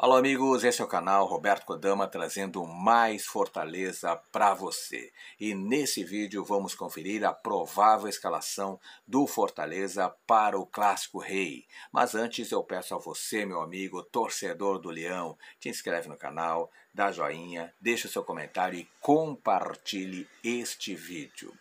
Alô, amigos, esse é o canal Roberto Kodama trazendo mais fortaleza para você. E nesse vídeo vamos conferir a provável escalação do Fortaleza para o Clássico Rei. Mas antes eu peço a você, meu amigo torcedor do Leão, te inscreve no canal, dá joinha, deixa o seu comentário e compartilhe este vídeo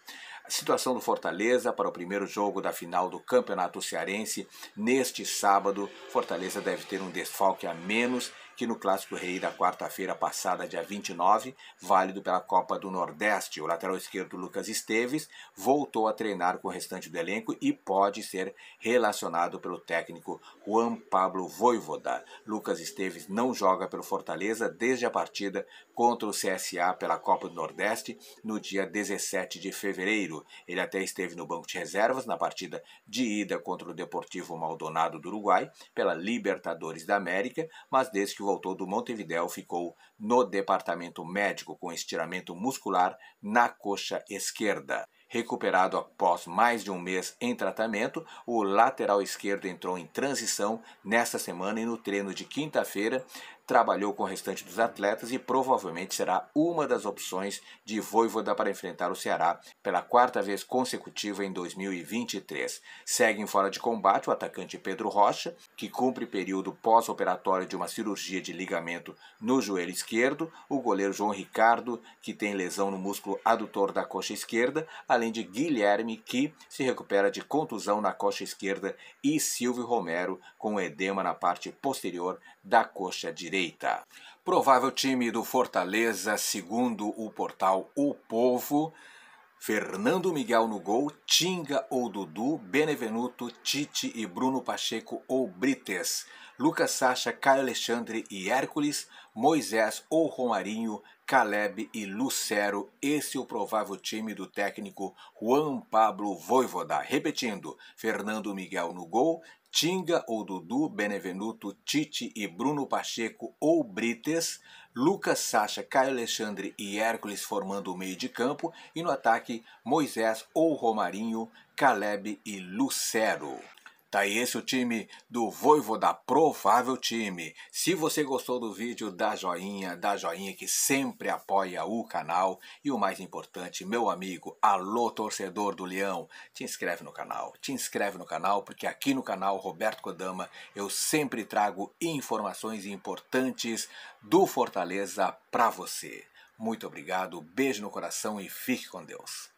situação do Fortaleza para o primeiro jogo da final do Campeonato Cearense neste sábado. Fortaleza deve ter um desfalque a menos que no Clássico Rei da quarta-feira passada, dia 29, válido pela Copa do Nordeste, o lateral esquerdo Lucas Esteves voltou a treinar com o restante do elenco e pode ser relacionado pelo técnico Juan Pablo Voivoda. Lucas Esteves não joga pelo Fortaleza desde a partida contra o CSA pela Copa do Nordeste no dia 17 de fevereiro. Ele até esteve no banco de reservas na partida de ida contra o Deportivo Maldonado do Uruguai pela Libertadores da América, mas desde que o autor do Montevidéu ficou no departamento médico com estiramento muscular na coxa esquerda. Recuperado após mais de um mês em tratamento, o lateral esquerdo entrou em transição nesta semana e no treino de quinta-feira trabalhou com o restante dos atletas e provavelmente será uma das opções de Voivoda para enfrentar o Ceará pela quarta vez consecutiva em 2023. Seguem fora de combate o atacante Pedro Rocha, que cumpre período pós-operatório de uma cirurgia de ligamento no joelho esquerdo, o goleiro João Ricardo, que tem lesão no músculo adutor da coxa esquerda, além de Guilherme, que se recupera de contusão na coxa esquerda, e Silvio Romero, com edema na parte posterior da coxa direita. Provável time do Fortaleza, segundo o portal O Povo. Fernando Miguel no gol, Tinga ou Dudu, Benevenuto, Tite e Bruno Pacheco ou Brites. Lucas Sacha, Caio Alexandre e Hércules, Moisés ou Romarinho, Caleb e Lucero. Esse é o provável time do técnico Juan Pablo Voivoda. Repetindo, Fernando Miguel no gol, Tinga ou Dudu, Benevenuto, Tite e Bruno Pacheco ou Brites, Lucas Sacha, Caio Alexandre e Hércules formando o meio de campo e no ataque Moisés ou Romarinho, Caleb e Lucero. Tá aí esse é o time do Voivo da Provável Time. Se você gostou do vídeo, dá joinha, dá joinha que sempre apoia o canal. E o mais importante, meu amigo, alô torcedor do Leão, te inscreve no canal, te inscreve no canal, porque aqui no canal Roberto Kodama eu sempre trago informações importantes do Fortaleza para você. Muito obrigado, beijo no coração e fique com Deus.